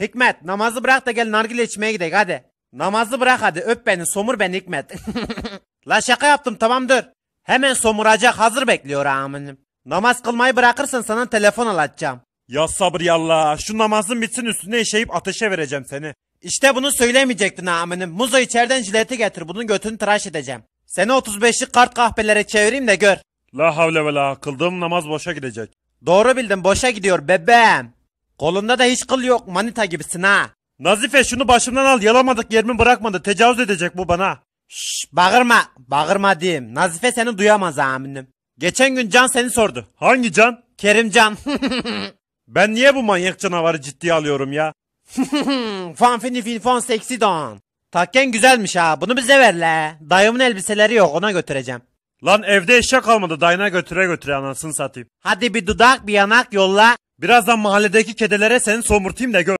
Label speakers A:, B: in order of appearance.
A: Hikmet namazı bırak da gel nargile içmeye gidelim hadi. Namazı bırak hadi öp beni somur beni Hikmet. La şaka yaptım tamam dur. Hemen somuracak hazır bekliyor aminim. Namaz kılmayı bırakırsan sana telefon alacağım. Ya sabır yallah şu namazın bitsin üstüne işeyip ateşe vereceğim seni. İşte bunu söylemeyecektin aminim. Muzo içeriden jileti getir bunun götünü tıraş edeceğim. Seni 35'lik kart kahpelere çevireyim de gör. La havle ve la kıldığım namaz boşa gidecek. Doğru bildin boşa gidiyor bebeğim. Kolunda da hiç kıl yok manita gibisin ha. Nazife şunu başımdan al yalamadık yerimi bırakmadı tecavüz edecek bu bana. Şşş bağırma bağırma diyeyim Nazife seni duyamaz aminim. Geçen gün Can seni sordu. Hangi Can? Kerim Can. ben niye bu manyak canavarı ciddiye alıyorum ya? Fan fini fin fon seksi don. Takken güzelmiş ha bunu bize ver le. Dayımın elbiseleri yok ona götüreceğim. Lan evde eşya kalmadı dayına götüre götüre anasını satayım. Hadi bir dudak bir yanak yolla. Birazdan mahalledeki kedelere seni somurtayım da gör.